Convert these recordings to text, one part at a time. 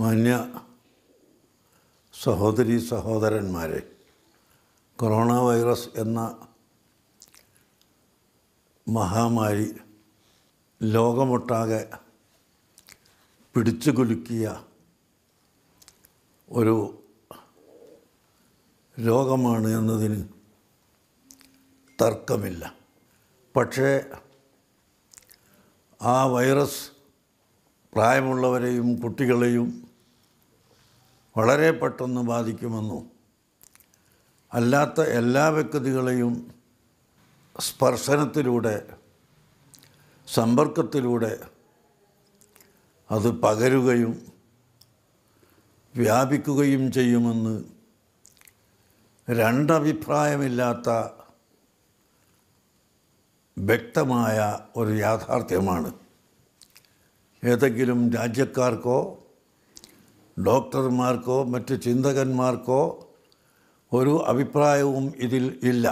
മാന്യ സഹോദരി സഹോദരന്മാരെ കൊറോണ വൈറസ് എന്ന മഹാമാരി ലോകമൊട്ടാകെ പിടിച്ചു കുലുക്കിയ ഒരു രോഗമാണ് എന്നതിന് തർക്കമില്ല പക്ഷേ ആ വൈറസ് പ്രായമുള്ളവരെയും കുട്ടികളെയും വളരെ പെട്ടെന്ന് ബാധിക്കുമെന്നും അല്ലാത്ത എല്ലാ വ്യക്തികളെയും സ്പർശനത്തിലൂടെ സമ്പർക്കത്തിലൂടെ അത് പകരുകയും വ്യാപിക്കുകയും ചെയ്യുമെന്ന് രണ്ടഭിപ്രായമില്ലാത്ത വ്യക്തമായ ഒരു യാഥാർത്ഥ്യമാണ് ഏതെങ്കിലും രാജ്യക്കാർക്കോ ഡോക്ടർമാർക്കോ മറ്റ് ചിന്തകന്മാർക്കോ ഒരു അഭിപ്രായവും ഇതിൽ ഇല്ല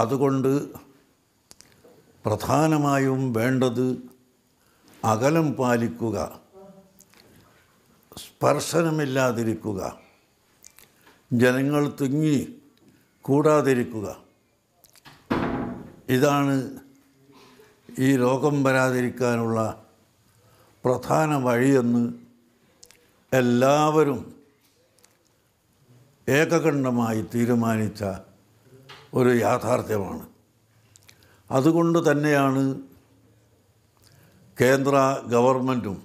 അതുകൊണ്ട് പ്രധാനമായും വേണ്ടത് അകലം പാലിക്കുക സ്പർശനമില്ലാതിരിക്കുക ജനങ്ങൾ തിങ്ങി കൂടാതിരിക്കുക ഇതാണ് ഈ രോഗം വരാതിരിക്കാനുള്ള പ്രധാന വഴിയെന്ന് എല്ലാവരും ഏകകണ്ഠമായി തീരുമാനിച്ച ഒരു യാഥാർത്ഥ്യമാണ് അതുകൊണ്ട് തന്നെയാണ് കേന്ദ്ര ഗവൺമെൻറ്റും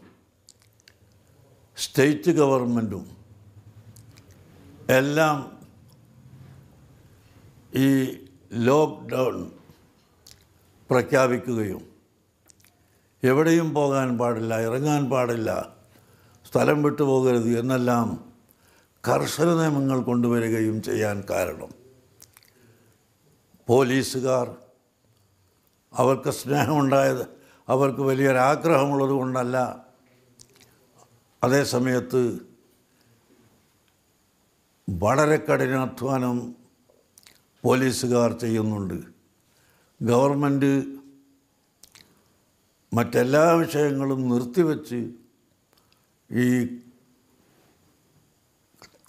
സ്റ്റേറ്റ് ഗവൺമെൻറ്റും എല്ലാം ഈ ലോക്ക്ഡൗൺ പ്രഖ്യാപിക്കുകയും എവിടെയും പോകാൻ പാടില്ല ഇറങ്ങാൻ പാടില്ല സ്ഥലം പോകരുത് എന്നെല്ലാം കർശന നിയമങ്ങൾ കൊണ്ടുവരികയും ചെയ്യാൻ കാരണം പോലീസുകാർ അവർക്ക് സ്നേഹമുണ്ടായത് അവർക്ക് വലിയൊരാഗ്രഹമുള്ളത് കൊണ്ടല്ല അതേസമയത്ത് വളരെ കഠിനാധ്വാനം പോലീസുകാർ ചെയ്യുന്നുണ്ട് ഗവൺമെൻറ് മറ്റെല്ലാ വിഷയങ്ങളും നിർത്തിവെച്ച് ഈ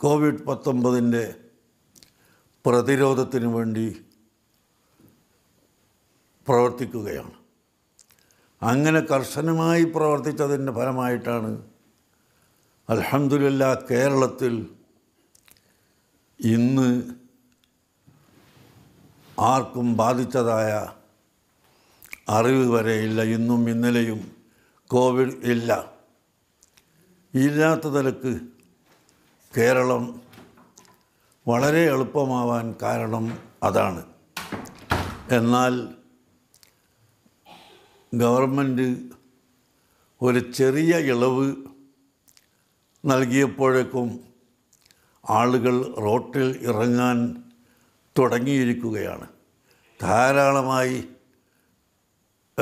കോവിഡ് പത്തൊമ്പതിൻ്റെ പ്രതിരോധത്തിന് വേണ്ടി പ്രവർത്തിക്കുകയാണ് അങ്ങനെ കർശനമായി പ്രവർത്തിച്ചതിൻ്റെ ഫലമായിട്ടാണ് അലഹമില്ല കേരളത്തിൽ ഇന്ന് ആർക്കും ബാധിച്ചതായ അറിവ് വരെയില്ല ഇന്നും ഇന്നലെയും കോവിഡ് ഇല്ല ഇല്ലാത്ത തലക്ക് കേരളം വളരെ എളുപ്പമാവാൻ കാരണം അതാണ് എന്നാൽ ഗവർമെൻറ് ഒരു ചെറിയ ഇളവ് നൽകിയപ്പോഴേക്കും ആളുകൾ റോട്ടിൽ ഇറങ്ങാൻ തുടങ്ങിയിരിക്കുകയാണ് ധാരാളമായി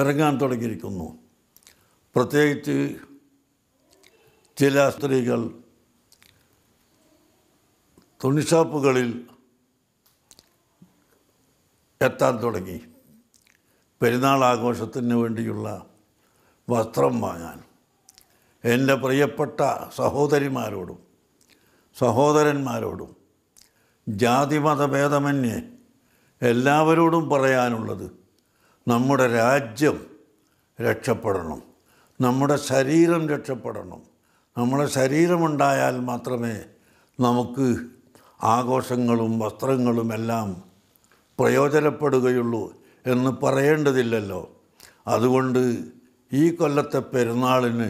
ഇറങ്ങാൻ തുടങ്ങിയിരിക്കുന്നു പ്രത്യേകിച്ച് ചില സ്ത്രീകൾ തുണിഷാപ്പുകളിൽ എത്താൻ തുടങ്ങി പെരുന്നാൾ ആഘോഷത്തിന് വേണ്ടിയുള്ള വസ്ത്രം വാങ്ങാൻ എൻ്റെ പ്രിയപ്പെട്ട സഹോദരിമാരോടും സഹോദരന്മാരോടും ജാതിമതഭേദമന്യേ എല്ലാവരോടും പറയാനുള്ളത് നമ്മുടെ രാജ്യം രക്ഷപ്പെടണം നമ്മുടെ ശരീരം രക്ഷപ്പെടണം നമ്മുടെ ശരീരമുണ്ടായാൽ മാത്രമേ നമുക്ക് ആഘോഷങ്ങളും വസ്ത്രങ്ങളും എല്ലാം പ്രയോജനപ്പെടുകയുള്ളൂ എന്ന് പറയേണ്ടതില്ലല്ലോ അതുകൊണ്ട് ഈ കൊല്ലത്തെ പെരുന്നാളിന്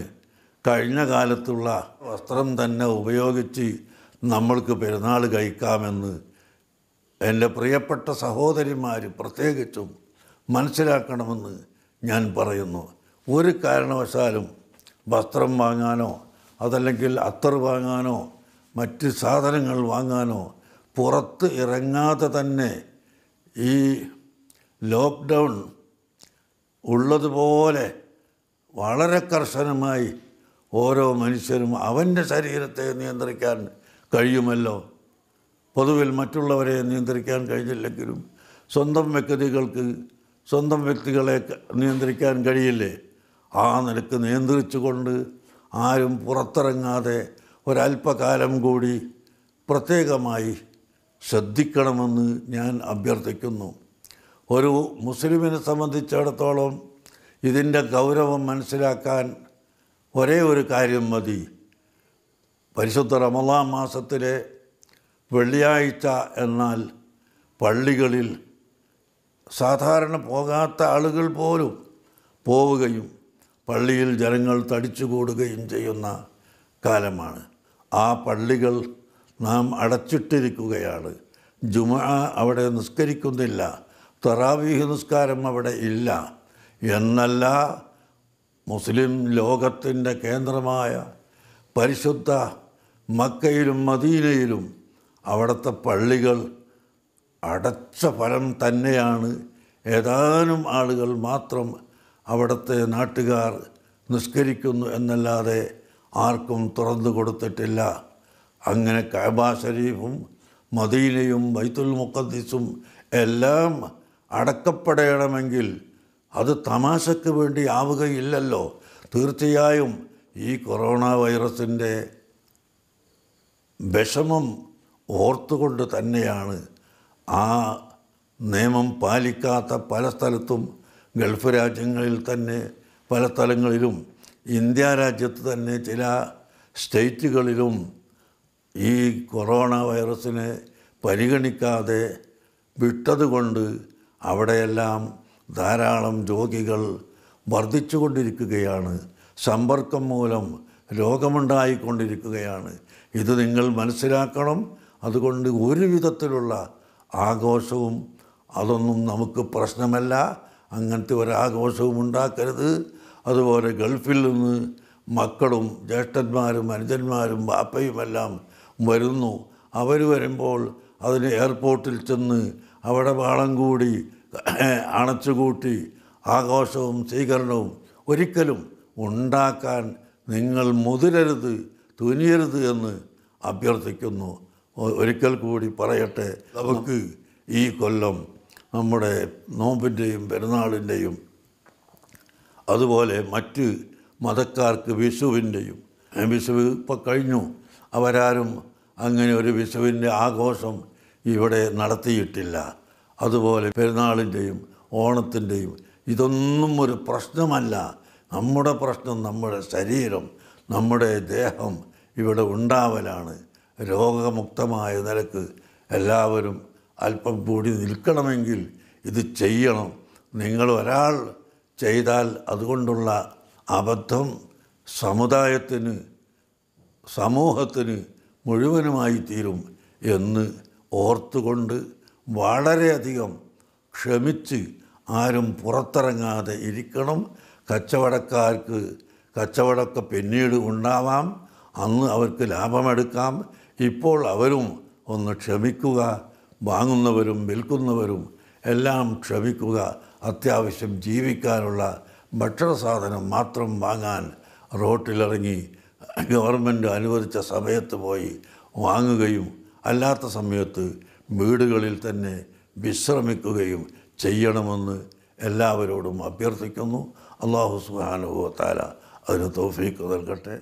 കഴിഞ്ഞ കാലത്തുള്ള വസ്ത്രം തന്നെ ഉപയോഗിച്ച് നമ്മൾക്ക് പെരുന്നാൾ കഴിക്കാമെന്ന് എൻ്റെ പ്രിയപ്പെട്ട സഹോദരിമാർ പ്രത്യേകിച്ചും മനസ്സിലാക്കണമെന്ന് ഞാൻ പറയുന്നു ഒരു കാരണവശാലും വസ്ത്രം വാങ്ങാനോ അതല്ലെങ്കിൽ അത്തർ വാങ്ങാനോ മറ്റ് സാധനങ്ങൾ വാങ്ങാനോ പുറത്ത് ഇറങ്ങാതെ തന്നെ ഈ ലോക്ക്ഡൗൺ ഉള്ളതുപോലെ വളരെ കർശനമായി ഓരോ മനുഷ്യനും അവൻ്റെ ശരീരത്തെ നിയന്ത്രിക്കാൻ കഴിയുമല്ലോ പൊതുവിൽ മറ്റുള്ളവരെ നിയന്ത്രിക്കാൻ കഴിഞ്ഞില്ലെങ്കിലും സ്വന്തം വ്യക്തികൾക്ക് സ്വന്തം വ്യക്തികളെ നിയന്ത്രിക്കാൻ കഴിയില്ലേ ആ നിലക്ക് നിയന്ത്രിച്ചുകൊണ്ട് ആരും പുറത്തിറങ്ങാതെ ഒരല്പകാലം കൂടി പ്രത്യേകമായി ശ്രദ്ധിക്കണമെന്ന് ഞാൻ അഭ്യർത്ഥിക്കുന്നു ഒരു മുസ്ലിമിനെ സംബന്ധിച്ചിടത്തോളം ഇതിൻ്റെ ഗൗരവം മനസ്സിലാക്കാൻ ഒരേ ഒരു കാര്യം മതി പരിശുദ്ധ റമലാ മാസത്തിലെ വെള്ളിയാഴ്ച എന്നാൽ പള്ളികളിൽ സാധാരണ പോകാത്ത ആളുകൾ പോലും പോവുകയും പള്ളിയിൽ ജനങ്ങൾ തടിച്ചുകൂടുകയും ചെയ്യുന്ന കാലമാണ് ആ പള്ളികൾ നാം അടച്ചിട്ടിരിക്കുകയാണ് ജുമ അവിടെ നിസ്കരിക്കുന്നില്ല തറാവീഹ് നിസ്കാരം അവിടെ ഇല്ല എന്നല്ല മുസ്ലിം ലോകത്തിൻ്റെ കേന്ദ്രമായ പരിശുദ്ധ മക്കയിലും മദീനയിലും അവിടുത്തെ പള്ളികൾ അടച്ച ഫലം തന്നെയാണ് ഏതാനും ആളുകൾ മാത്രം അവിടുത്തെ നാട്ടുകാർ നിസ്കരിക്കുന്നു എന്നല്ലാതെ ആർക്കും തുറന്നു കൊടുത്തിട്ടില്ല അങ്ങനെ കഅബ ഷരീഫും മദീനയും ബൈത്തുൽ മുഖദ്ദിസും എല്ലാം അടക്കപ്പെടണമെങ്കിൽ അത് തമാശക്ക് വേണ്ടി ആവുകയില്ലല്ലോ തീർച്ചയായും ഈ കൊറോണ വൈറസിൻ്റെ വിഷമം ഓർത്തുകൊണ്ട് തന്നെയാണ് ആ നിയമം പാലിക്കാത്ത പല സ്ഥലത്തും ഗൾഫ് രാജ്യങ്ങളിൽ തന്നെ പല സ്ഥലങ്ങളിലും ഇന്ത്യ രാജ്യത്ത് തന്നെ ചില സ്റ്റേറ്റുകളിലും ഈ കൊറോണ വൈറസിനെ പരിഗണിക്കാതെ വിട്ടതുകൊണ്ട് അവിടെയെല്ലാം ധാരാളം രോഗികൾ വർദ്ധിച്ചുകൊണ്ടിരിക്കുകയാണ് സമ്പർക്കം മൂലം രോഗമുണ്ടായിക്കൊണ്ടിരിക്കുകയാണ് ഇത് നിങ്ങൾ മനസ്സിലാക്കണം അതുകൊണ്ട് ഒരു വിധത്തിലുള്ള ആഘോഷവും അതൊന്നും നമുക്ക് പ്രശ്നമല്ല അങ്ങനത്തെ ഒരാഘോഷവും ഉണ്ടാക്കരുത് അതുപോലെ ഗൾഫിൽ നിന്ന് മക്കളും ജ്യേഷ്ഠന്മാരും അനുജന്മാരും എല്ലാം വരുന്നു അവർ വരുമ്പോൾ അതിന് എയർപോർട്ടിൽ ചെന്ന് അവിടെ വാളം കൂടി അണച്ചുകൂട്ടി ആഘോഷവും സ്വീകരണവും ഒരിക്കലും ഉണ്ടാക്കാൻ നിങ്ങൾ മുതിരരുത് തുനിയരുത് എന്ന് അഭ്യർത്ഥിക്കുന്നു ഒരിക്കൽ കൂടി പറയട്ടെ നമുക്ക് ഈ കൊല്ലം നമ്മുടെ നോമ്പിൻ്റെയും പെരുന്നാളിൻ്റെയും അതുപോലെ മറ്റ് മതക്കാർക്ക് വിഷുവിൻ്റെയും വിഷു ഇപ്പോൾ കഴിഞ്ഞു അവരാരും അങ്ങനെ ഒരു വിഷുവിൻ്റെ ആഘോഷം ഇവിടെ നടത്തിയിട്ടില്ല അതുപോലെ പെരുന്നാളിൻ്റെയും ഓണത്തിൻ്റെയും ഇതൊന്നും ഒരു പ്രശ്നമല്ല നമ്മുടെ പ്രശ്നം നമ്മുടെ ശരീരം നമ്മുടെ ദേഹം ഇവിടെ ഉണ്ടാവലാണ് രോഗമുക്തമായ നിലക്ക് എല്ലാവരും അല്പം കൂടി നിൽക്കണമെങ്കിൽ ഇത് ചെയ്യണം നിങ്ങൾ ഒരാൾ ചെയ്താൽ അതുകൊണ്ടുള്ള അബദ്ധം സമുദായത്തിന് സമൂഹത്തിന് മുഴുവനുമായി തീരും എന്ന് ഓർത്തുകൊണ്ട് വളരെയധികം ക്ഷമിച്ച് ആരും പുറത്തിറങ്ങാതെ ഇരിക്കണം കച്ചവടക്കാർക്ക് കച്ചവടമൊക്കെ പിന്നീട് ഉണ്ടാവാം അന്ന് അവർക്ക് ലാഭമെടുക്കാം ഇപ്പോൾ അവരും ഒന്ന് ക്ഷമിക്കുക വാങ്ങുന്നവരും വിൽക്കുന്നവരും എല്ലാം ക്ഷമിക്കുക അത്യാവശ്യം ജീവിക്കാനുള്ള സാധനം മാത്രം വാങ്ങാൻ റോട്ടിലിറങ്ങി ഗവൺമെൻറ് അനുവദിച്ച സമയത്ത് പോയി വാങ്ങുകയും അല്ലാത്ത സമയത്ത് വീടുകളിൽ തന്നെ വിശ്രമിക്കുകയും ചെയ്യണമെന്ന് എല്ലാവരോടും അഭ്യർത്ഥിക്കുന്നു അള്ളാഹു സുഹാനുഭവത്താല അതിന് തോഫീക്ക് നൽകട്ടെ